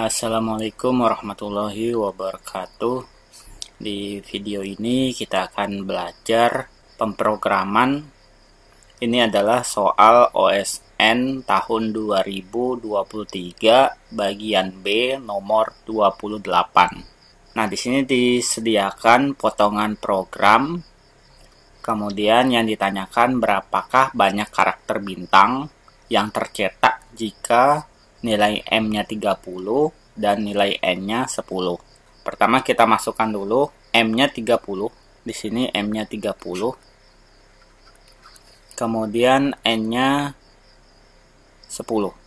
Assalamualaikum warahmatullahi wabarakatuh. Di video ini kita akan belajar pemrograman. Ini adalah soal OSN tahun 2023 bagian B nomor 28. Nah, di sini disediakan potongan program. Kemudian yang ditanyakan berapakah banyak karakter bintang yang tercetak jika nilai M-nya 30 dan nilai N-nya 10. Pertama kita masukkan dulu M-nya 30. Di sini M-nya 30. Kemudian N-nya 10.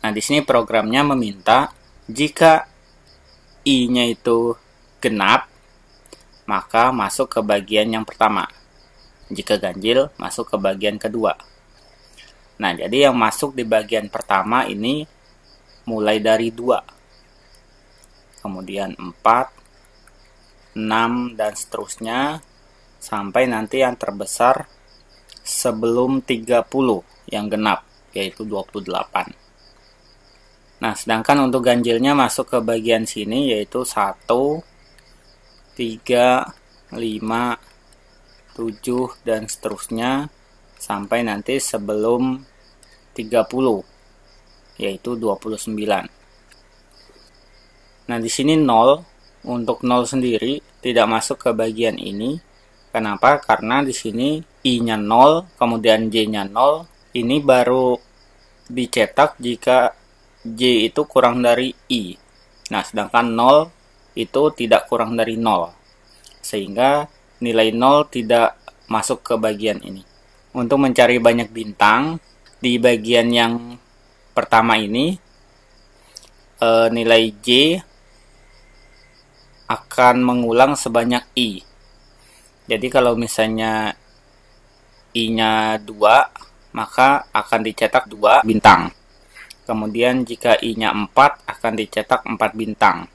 Nah, di sini programnya meminta jika i-nya itu genap, maka masuk ke bagian yang pertama. Jika ganjil, masuk ke bagian kedua. Nah, jadi yang masuk di bagian pertama ini mulai dari 2. Kemudian 4, 6 dan seterusnya sampai nanti yang terbesar sebelum 30 yang genap yaitu 28. Nah, sedangkan untuk ganjilnya masuk ke bagian sini yaitu 1 3 5 7 dan seterusnya sampai nanti sebelum 30 yaitu 29. Nah, di sini 0 untuk 0 sendiri tidak masuk ke bagian ini. Kenapa? Karena di sini i-nya 0, kemudian j-nya 0. Ini baru dicetak jika j itu kurang dari i. Nah, sedangkan 0 itu tidak kurang dari 0. Sehingga nilai 0 tidak masuk ke bagian ini. Untuk mencari banyak bintang, di bagian yang pertama ini e, nilai J akan mengulang sebanyak I jadi kalau misalnya I-nya 2 maka akan dicetak 2 bintang kemudian jika I-nya 4 akan dicetak 4 bintang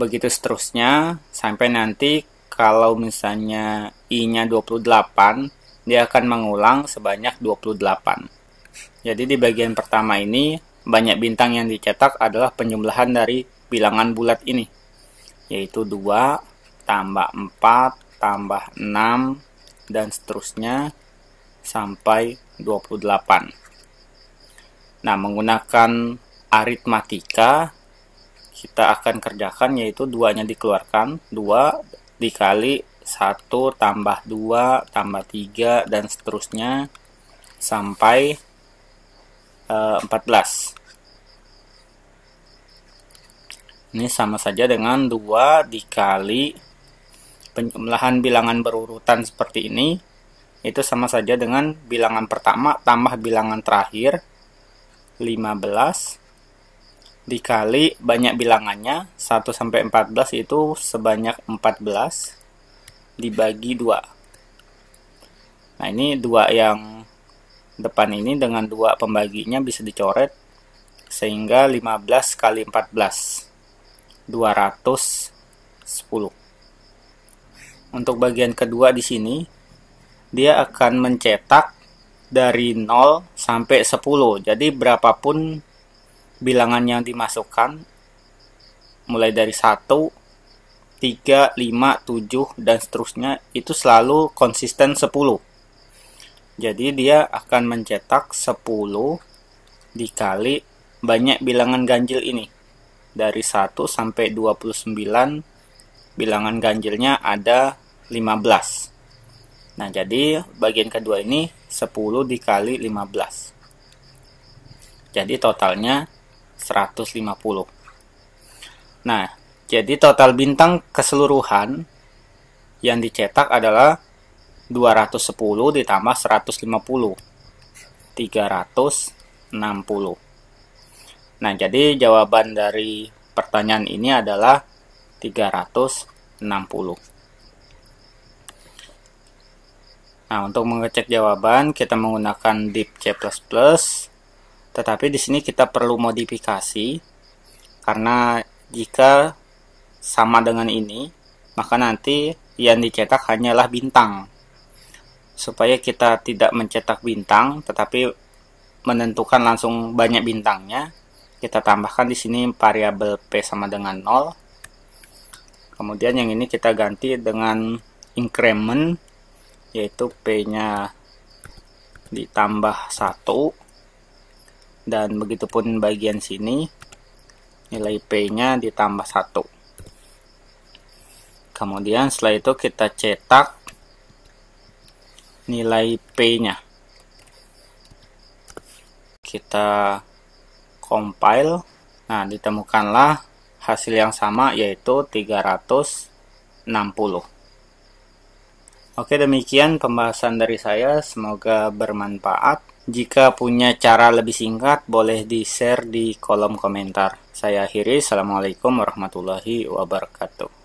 begitu seterusnya sampai nanti kalau misalnya I-nya 28 dia akan mengulang sebanyak 28. Jadi di bagian pertama ini, banyak bintang yang dicetak adalah penjumlahan dari bilangan bulat ini, yaitu 2, tambah 4, tambah 6, dan seterusnya, sampai 28. Nah, menggunakan aritmatika, kita akan kerjakan yaitu 2 nya dikeluarkan, 2 dikali 1 tambah 2 tambah 3 dan seterusnya sampai uh, eh, 14 ini sama saja dengan 2 dikali penjumlahan bilangan berurutan seperti ini itu sama saja dengan bilangan pertama tambah bilangan terakhir 15 dikali banyak bilangannya 1 sampai 14 itu sebanyak 14 dibagi dua. Nah ini dua yang depan ini dengan dua pembaginya bisa dicoret sehingga 15 kali 14 210. Untuk bagian kedua di sini dia akan mencetak dari 0 sampai 10. Jadi berapapun bilangan yang dimasukkan mulai dari 1 3, 5, 7 dan seterusnya itu selalu konsisten 10. Jadi dia akan mencetak 10 dikali banyak bilangan ganjil ini. Dari 1 sampai 29 bilangan ganjilnya ada 15. Nah, jadi bagian kedua ini 10 dikali 15. Jadi totalnya 150. Nah, jadi total bintang keseluruhan yang dicetak adalah 210 ditambah 150. 360. Nah, jadi jawaban dari pertanyaan ini adalah 360. Nah, untuk mengecek jawaban kita menggunakan deep C++. Tetapi di sini kita perlu modifikasi karena jika sama dengan ini, maka nanti yang dicetak hanyalah bintang. Supaya kita tidak mencetak bintang, tetapi menentukan langsung banyak bintangnya, kita tambahkan di sini variabel P sama dengan 0. Kemudian yang ini kita ganti dengan increment, yaitu P-nya ditambah 1 dan begitu pun bagian sini nilai P nya ditambah 1 kemudian setelah itu kita cetak nilai P nya kita compile nah ditemukanlah hasil yang sama yaitu 360 Oke demikian pembahasan dari saya semoga bermanfaat jika punya cara lebih singkat, boleh di-share di kolom komentar. Saya akhiri, Assalamualaikum warahmatullahi wabarakatuh.